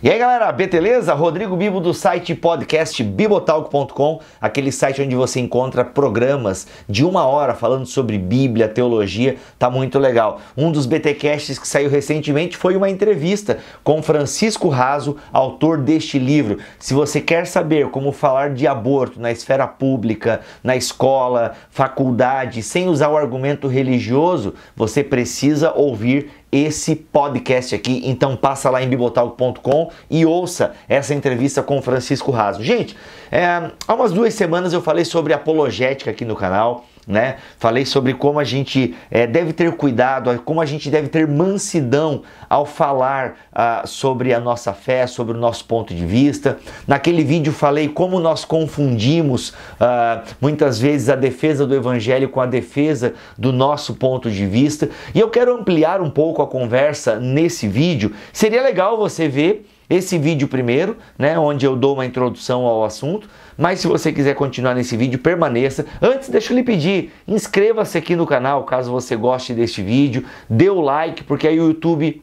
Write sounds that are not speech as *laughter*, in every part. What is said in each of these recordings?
E aí galera, beleza? Rodrigo Bibo do site podcast bibotalk.com, aquele site onde você encontra programas de uma hora falando sobre Bíblia, teologia, tá muito legal. Um dos BTcasts que saiu recentemente foi uma entrevista com Francisco Raso, autor deste livro. Se você quer saber como falar de aborto na esfera pública, na escola, faculdade, sem usar o argumento religioso, você precisa ouvir esse podcast aqui. Então passa lá em bibotalk.com e ouça essa entrevista com Francisco Raso. Gente, é, há umas duas semanas eu falei sobre apologética aqui no canal né? Falei sobre como a gente é, deve ter cuidado, como a gente deve ter mansidão ao falar ah, sobre a nossa fé, sobre o nosso ponto de vista. Naquele vídeo falei como nós confundimos ah, muitas vezes a defesa do evangelho com a defesa do nosso ponto de vista. E eu quero ampliar um pouco a conversa nesse vídeo. Seria legal você ver esse vídeo primeiro, né, onde eu dou uma introdução ao assunto, mas se você quiser continuar nesse vídeo, permaneça. Antes, deixa eu lhe pedir, inscreva-se aqui no canal caso você goste deste vídeo, dê o like, porque aí o YouTube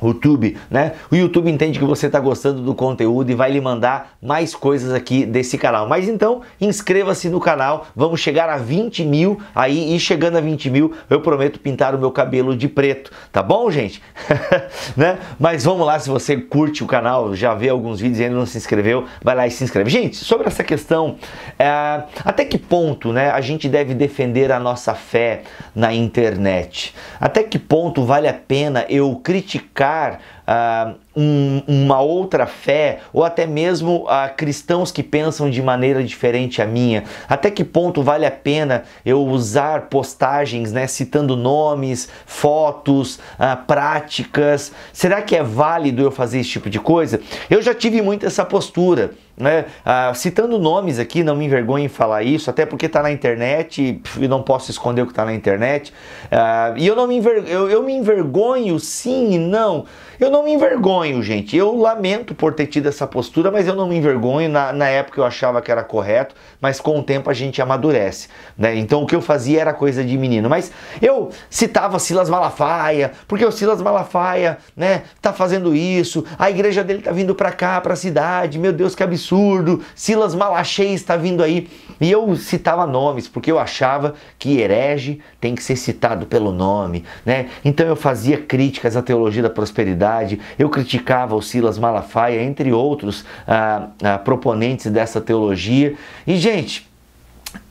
o YouTube, né? O YouTube entende que você está gostando do conteúdo e vai lhe mandar mais coisas aqui desse canal. Mas então, inscreva-se no canal, vamos chegar a 20 mil aí e chegando a 20 mil, eu prometo pintar o meu cabelo de preto, tá bom, gente? *laughs* né? Mas vamos lá, se você curte o canal, já vê alguns vídeos e ainda não se inscreveu, vai lá e se inscreve. Gente, sobre essa questão, é, até que ponto né, a gente deve defender a nossa fé na internet? Até que ponto vale a pena eu criticar? negar uh, ah, um, uma outra fé ou até mesmo a uh, cristãos que pensam de maneira diferente à minha? Até que ponto vale a pena eu usar postagens, né, citando nomes, fotos, uh, práticas? Será que é válido eu fazer esse tipo de coisa? Eu já tive muito essa postura. Né? Ah, citando nomes aqui, não me envergonho em falar isso, até porque está na internet e, não posso esconder o que está na internet. Ah, e eu não me envergonho, eu, eu, me envergonho sim e não. Eu não me envergonho, gente. Eu lamento por ter tido essa postura, mas eu não me envergonho. Na, na época eu achava que era correto, mas com o tempo a gente amadurece. Né? Então o que eu fazia era coisa de menino. Mas eu citava Silas Malafaia, porque o Silas Malafaia né, tá fazendo isso, a igreja dele tá vindo para cá, para a cidade. Meu Deus, que absurdo absurdo, Silas Malachê está vindo aí. E eu citava nomes, porque eu achava que herege tem que ser citado pelo nome, né? Então eu fazia críticas à teologia da prosperidade, eu criticava o Silas Malafaia, entre outros ah, ah, proponentes dessa teologia. E, gente,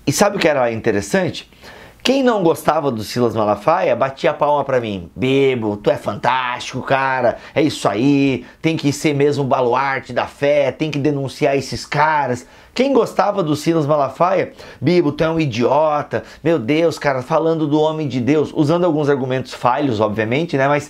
e sabe o que era interessante? Quem não gostava do Silas Malafaia batia a palma para mim. Bebo, tu é fantástico, cara. É isso aí. Tem que ser mesmo baluarte da fé, tem que denunciar esses caras. Quem gostava do Silas Malafaia, Bibo, tu é um idiota, meu Deus, cara, falando do homem de Deus, usando alguns argumentos falhos, obviamente, né? Mas,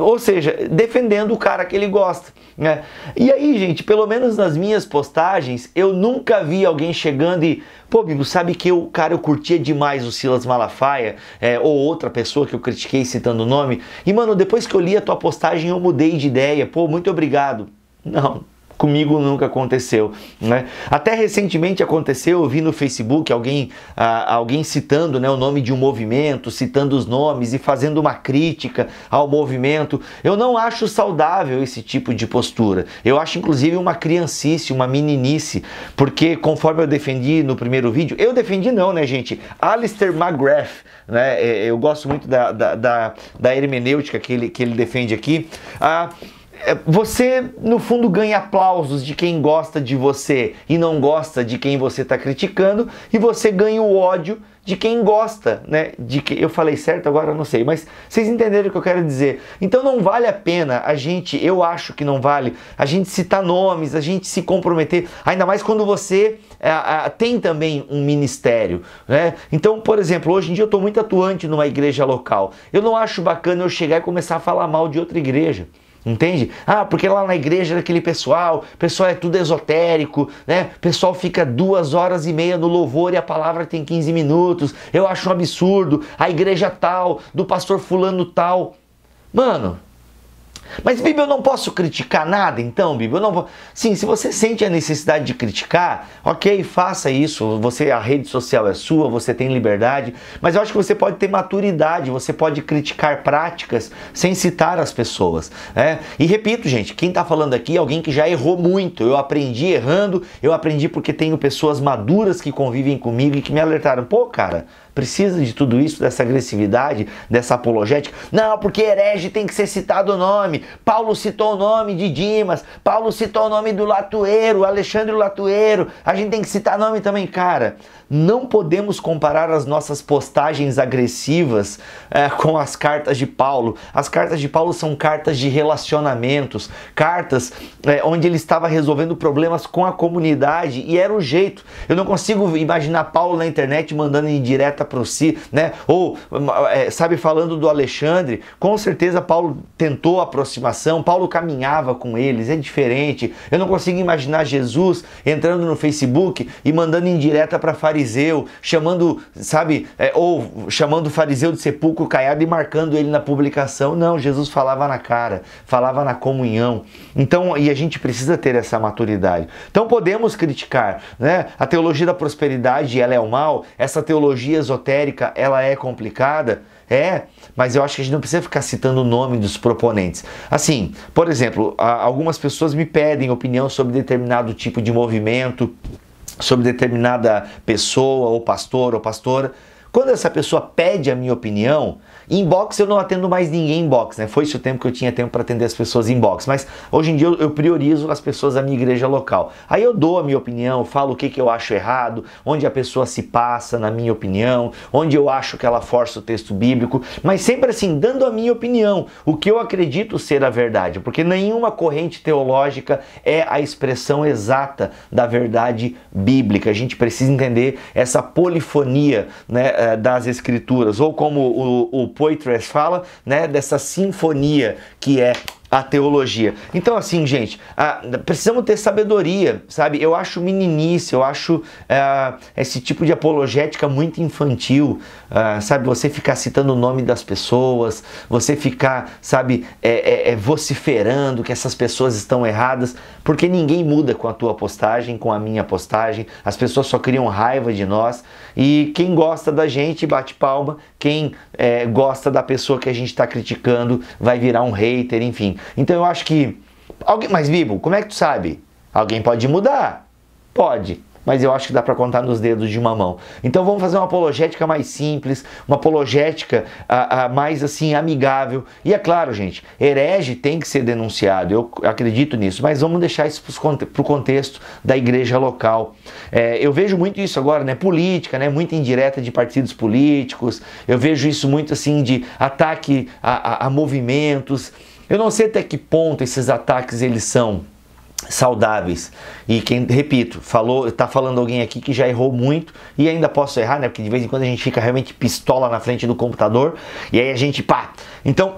ou seja, defendendo o cara que ele gosta, né? E aí, gente, pelo menos nas minhas postagens, eu nunca vi alguém chegando e, pô, Bibo, sabe que eu, cara, eu curtia demais o Silas Malafaia, é, ou outra pessoa que eu critiquei citando o nome, e, mano, depois que eu li a tua postagem, eu mudei de ideia, pô, muito obrigado. Não, comigo nunca aconteceu. Né? Até recentemente aconteceu, eu vi no Facebook alguém, ah, alguém citando né, o nome de um movimento, citando os nomes e fazendo uma crítica ao movimento. Eu não acho saudável esse tipo de postura. Eu acho, inclusive, uma criancice, uma meninice, porque conforme eu defendi no primeiro vídeo, eu defendi não, né, gente? Alistair McGrath, né? É, eu gosto muito da, da, da, da hermenêutica que ele, que ele defende aqui. Ah, é, você, no fundo, ganha aplausos de quem gosta de você e não gosta de quem você está criticando, e você ganha o ódio de quem gosta, né? De que eu falei certo agora, não sei, mas vocês entenderam o que eu quero dizer. Então não vale a pena a gente, eu acho que não vale, a gente citar nomes, a gente se comprometer, ainda mais quando você é, tem também um ministério, né? Então, por exemplo, hoje em dia eu estou muito atuante numa igreja local. Eu não acho bacana eu chegar e começar a falar mal de outra igreja. Entende? Ah, porque lá na igreja daquele pessoal, pessoal é tudo esotérico, né? Pessoal fica duas horas e meia no louvor e a palavra tem 15 minutos. Eu acho um absurdo. A igreja tal, do pastor fulano tal. Mano, mas, Bíblia, eu não posso criticar nada, então, Bíblia? Eu não vou... Sim, se você sente a necessidade de criticar, ok, faça isso. Você, a rede social é sua, você tem liberdade, mas eu acho que você pode ter maturidade, você pode criticar práticas sem citar as pessoas. Né? E repito, gente, quem está falando aqui é alguém que já errou muito. Eu aprendi errando, eu aprendi porque tenho pessoas maduras que convivem comigo e que me alertaram, pô, cara. Precisa de tudo isso, dessa agressividade, dessa apologética? Não, porque herege tem que ser citado o nome. Paulo citou o nome de Dimas, Paulo citou o nome do Latueiro, Alexandre Latueiro. A gente tem que citar nome também, cara. Não podemos comparar as nossas postagens agressivas é, com as cartas de Paulo. As cartas de Paulo são cartas de relacionamentos, cartas é, onde ele estava resolvendo problemas com a comunidade e era o jeito. Eu não consigo imaginar Paulo na internet mandando em direta para si, né? Ou, é, sabe, falando do Alexandre, com certeza Paulo tentou a aproximação, Paulo caminhava com eles, é diferente. Eu não consigo imaginar Jesus entrando no Facebook e mandando indireta para fariseu, chamando, sabe, é, ou chamando o fariseu de sepulcro caiado e marcando ele na publicação. Não, Jesus falava na cara, falava na comunhão. Então, e a gente precisa ter essa maturidade. Então podemos criticar, né? A teologia da prosperidade, ela é o mal, essa teologia esotérica esotérica ela é complicada? É, mas eu acho que a gente não precisa ficar citando o nome dos proponentes. Assim, por exemplo, algumas pessoas me pedem opinião sobre determinado tipo de movimento, sobre determinada pessoa ou pastor ou pastora. Quando essa pessoa pede a minha opinião, inbox eu não atendo mais ninguém inbox, né? Foi isso o tempo que eu tinha tempo para atender as pessoas inbox, mas hoje em dia eu, eu, priorizo as pessoas da minha igreja local. Aí eu dou a minha opinião, falo o que, que eu acho errado, onde a pessoa se passa na minha opinião, onde eu acho que ela força o texto bíblico, mas sempre assim, dando a minha opinião, o que eu acredito ser a verdade, porque nenhuma corrente teológica é a expressão exata da verdade bíblica. A gente precisa entender essa polifonia, né? Eh, das escrituras, ou como o, o Poitras fala, né, dessa sinfonia que é a teologia. Então, assim, gente, a, precisamos ter sabedoria, sabe? Eu acho meninice, eu acho a, é, esse tipo de apologética muito infantil, a, é, sabe? Você ficar citando o nome das pessoas, você ficar, sabe, é, é, é, vociferando que essas pessoas estão erradas, porque ninguém muda com a tua postagem, com a minha postagem, as pessoas só criam raiva de nós e quem gosta da gente bate palma, quem é, gosta da pessoa que a gente está criticando vai virar um hater, enfim. Então eu acho que. Alguém, mas, Bibo, como é que tu sabe? Alguém pode mudar? Pode mas eu acho que dá para contar nos dedos de uma mão. Então vamos fazer uma apologética mais simples, uma apologética a, ah, a ah, mais assim amigável. E é claro, gente, herege tem que ser denunciado, eu acredito nisso, mas vamos deixar isso para o contexto da igreja local. É, eu vejo muito isso agora, né? Política, né? Muito indireta de partidos políticos, eu vejo isso muito assim de ataque a, a, a movimentos. Eu não sei até que ponto esses ataques eles são saudáveis. E quem, repito, falou, tá falando alguém aqui que já errou muito e ainda posso errar, né? Porque de vez em quando a gente fica realmente pistola na frente do computador e aí a gente pá. Então,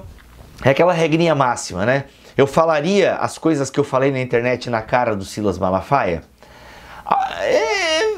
é aquela regrinha máxima, né? Eu falaria as coisas que eu falei na internet na cara do Silas Malafaia? Ah, é,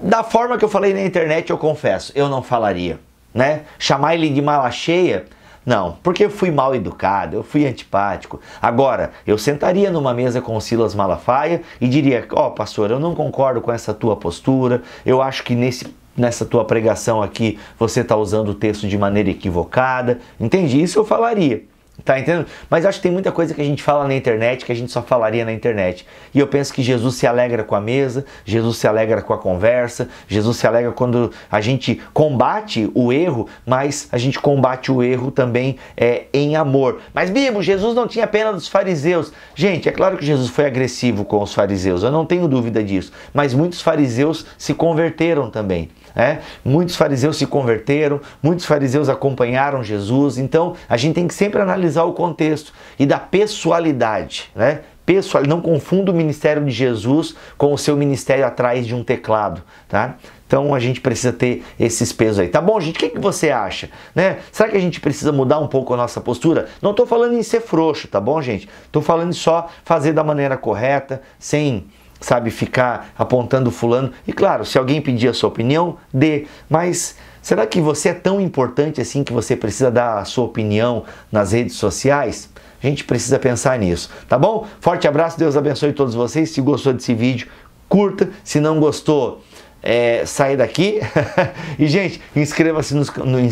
da forma que eu falei na internet, eu confesso, eu não falaria, né? Chamar ele de mala cheia não, porque eu fui mal educado, eu fui antipático. Agora, eu sentaria numa mesa com o Silas Malafaia e diria: Ó, oh, pastor, eu não concordo com essa tua postura, eu acho que nesse nessa tua pregação aqui você está usando o texto de maneira equivocada. Entendi? Isso eu falaria. Tá entendendo? Mas eu acho que tem muita coisa que a gente fala na internet que a gente só falaria na internet. E eu penso que Jesus se alegra com a mesa, Jesus se alegra com a conversa, Jesus se alegra quando a gente combate o erro, mas a gente combate o erro também é, em amor. Mas, Bibo, Jesus não tinha pena dos fariseus. Gente, é claro que Jesus foi agressivo com os fariseus, eu não tenho dúvida disso. Mas muitos fariseus se converteram também. Né? Muitos fariseus se converteram, muitos fariseus acompanharam Jesus. Então, a gente tem que sempre analisar o contexto e da pessoalidade, né? Pessoal, não confunda o ministério de Jesus com o seu ministério atrás de um teclado, tá? Então a gente precisa ter esses pesos aí. Tá bom, gente? O que, que você acha? Né? Será que a gente precisa mudar um pouco a nossa postura? Não estou falando em ser frouxo, tá bom, gente? Estou falando só fazer da maneira correta, sem sabe, ficar apontando fulano. E claro, se alguém pedir a sua opinião, dê. Mas será que você é tão importante assim que você precisa dar a sua opinião nas redes sociais? A gente precisa pensar nisso, tá bom? Forte abraço, Deus abençoe todos vocês. Se gostou desse vídeo, curta. Se não gostou, é, sair daqui. *laughs* e, gente, inscreva-se no, no *laughs*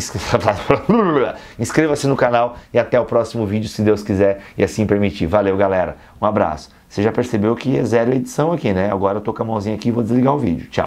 inscreva-se no canal e até o próximo vídeo, se Deus quiser e assim permitir. Valeu, galera. Um abraço. Você já percebeu que é zero edição aqui, né? Agora eu tô com a mãozinha aqui e vou desligar o vídeo. Tchau.